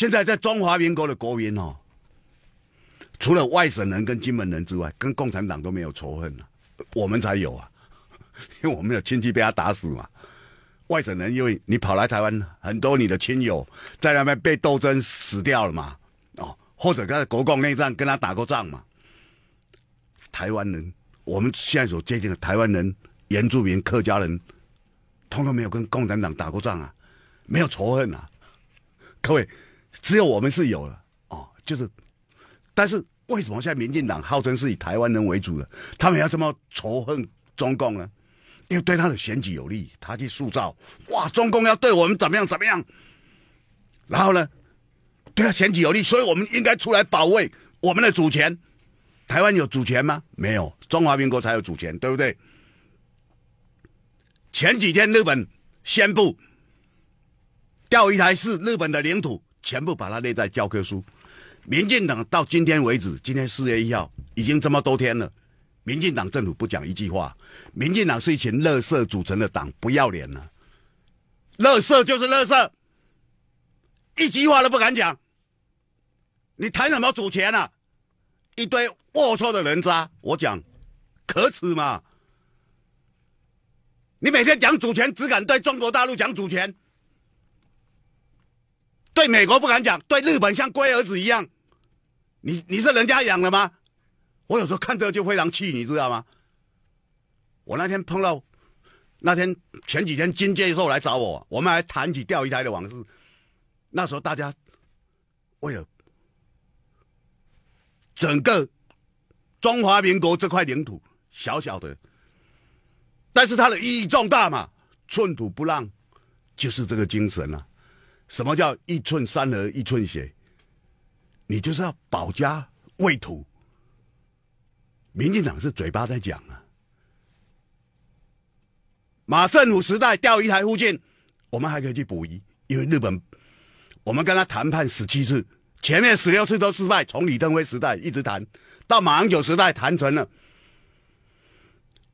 现在在中华民国的国民哦，除了外省人跟金门人之外，跟共产党都没有仇恨了，我们才有啊，因为我们有亲戚被他打死嘛。外省人，因为你跑来台湾，很多你的亲友在那边被斗争死掉了嘛，哦，或者跟国共内战跟他打过仗嘛。台湾人，我们现在所接近的台湾人、原住民、客家人，通通没有跟共产党打过仗啊，没有仇恨啊，各位。只有我们是有的哦，就是，但是为什么现在民进党号称是以台湾人为主的，他们要这么仇恨中共呢？因为对他的选举有利，他去塑造哇，中共要对我们怎么样怎么样，然后呢，对他选举有利，所以我们应该出来保卫我们的主权。台湾有主权吗？没有，中华民国才有主权，对不对？前几天日本宣布钓鱼台是日本的领土。全部把它列在教科书。民进党到今天为止，今天四月一号已经这么多天了，民进党政府不讲一句话。民进党是一群乐色组成的党，不要脸了。乐色就是乐色，一句话都不敢讲。你谈什么主权啊？一堆龌龊的人渣，我讲可耻嘛。你每天讲主权，只敢对中国大陆讲主权。对美国不敢讲，对日本像龟儿子一样，你你是人家养的吗？我有时候看这个就非常气，你知道吗？我那天碰到那天前几天金介寿来找我，我们还谈起钓鱼台的往事。那时候大家为了整个中华民国这块领土小小的，但是它的意义重大嘛，寸土不让，就是这个精神了。什么叫一寸山河一寸血？你就是要保家卫土。民进党是嘴巴在讲啊，马政府时代钓鱼台附近，我们还可以去捕鱼，因为日本，我们跟他谈判十七次，前面十六次都失败，从李登辉时代一直谈到马英九时代谈成了。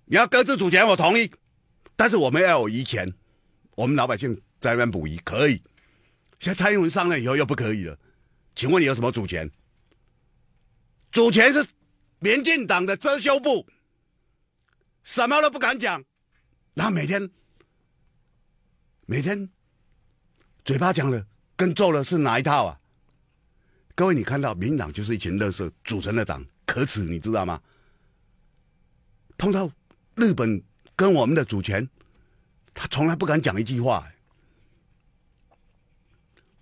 你要各自主权，我同意，但是我们要有余钱，我们老百姓在那边捕鱼可以。现在蔡英文上任以后又不可以了，请问你有什么主权？主权是民进党的遮羞布，什么都不敢讲，然后每天每天嘴巴讲的跟做的是哪一套啊？各位，你看到民党就是一群乐色组成的党，可耻，你知道吗？碰到日本跟我们的主权，他从来不敢讲一句话。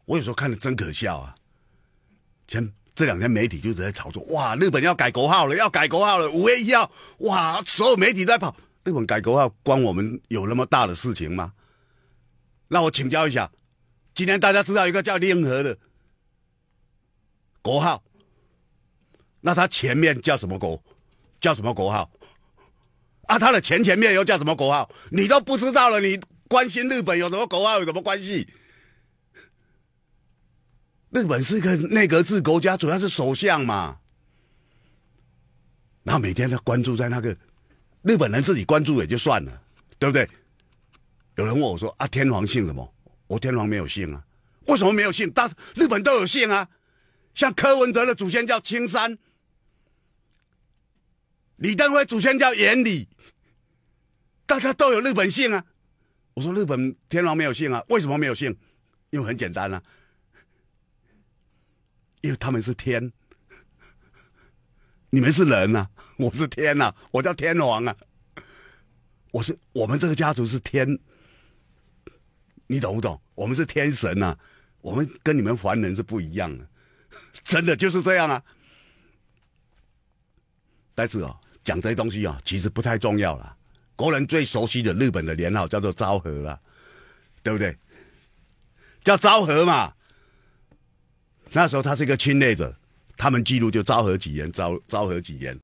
我有时候看的真可笑啊！前这两天媒体就在炒作，哇，日本要改国号了，要改国号了，五月一号，哇，所有媒体在跑。日本改国号，关我们有那么大的事情吗？那我请教一下，今天大家知道一个叫联合的国号，那它前面叫什么国？叫什么国号？啊，它的前前面又叫什么国号？你都不知道了，你关心日本有什么国号有什么关系？日本是一个内阁制国家，主要是首相嘛。然后每天他关注在那个日本人自己关注也就算了，对不对？有人问我说：“啊，天皇姓什么？”我天皇没有姓啊，为什么没有姓？大日本都有姓啊，像柯文哲的祖先叫青山，李登辉祖先叫严李，大家都有日本姓啊。我说日本天皇没有姓啊，为什么没有姓？因为很简单啊。因为他们是天，你们是人啊，我是天呐，我叫天王啊，我是我们这个家族是天，你懂不懂？我们是天神呐，我们跟你们凡人是不一样的，真的就是这样啊。但是哦，讲这些东西啊，其实不太重要了。国人最熟悉的日本的年号叫做昭和了，对不对？叫昭和嘛。那时候他是一个侵略者，他们记录就昭和几年，昭昭和几年。